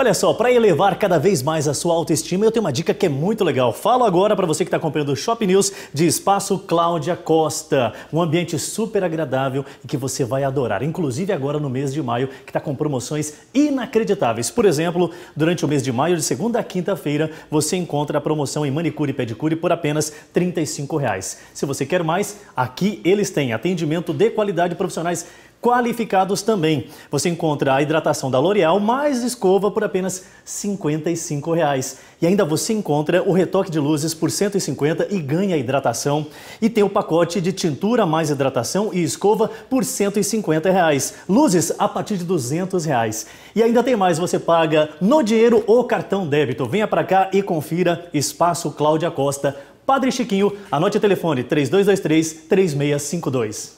Olha só, para elevar cada vez mais a sua autoestima, eu tenho uma dica que é muito legal. Falo agora para você que está acompanhando o Shop News de Espaço Cláudia Costa. Um ambiente super agradável e que você vai adorar, inclusive agora no mês de maio, que está com promoções inacreditáveis. Por exemplo, durante o mês de maio, de segunda a quinta-feira, você encontra a promoção em manicure e pedicure por apenas R$ 35. Reais. Se você quer mais, aqui eles têm atendimento de qualidade profissionais qualificados também. Você encontra a hidratação da L'Oréal mais escova por apenas R$ 55. Reais. E ainda você encontra o retoque de luzes por 150 e ganha hidratação. E tem o pacote de tintura mais hidratação e escova por R$ reais. Luzes a partir de R$ reais. E ainda tem mais, você paga no dinheiro ou cartão débito. Venha para cá e confira Espaço Cláudia Costa. Padre Chiquinho, anote o telefone 3223 3652.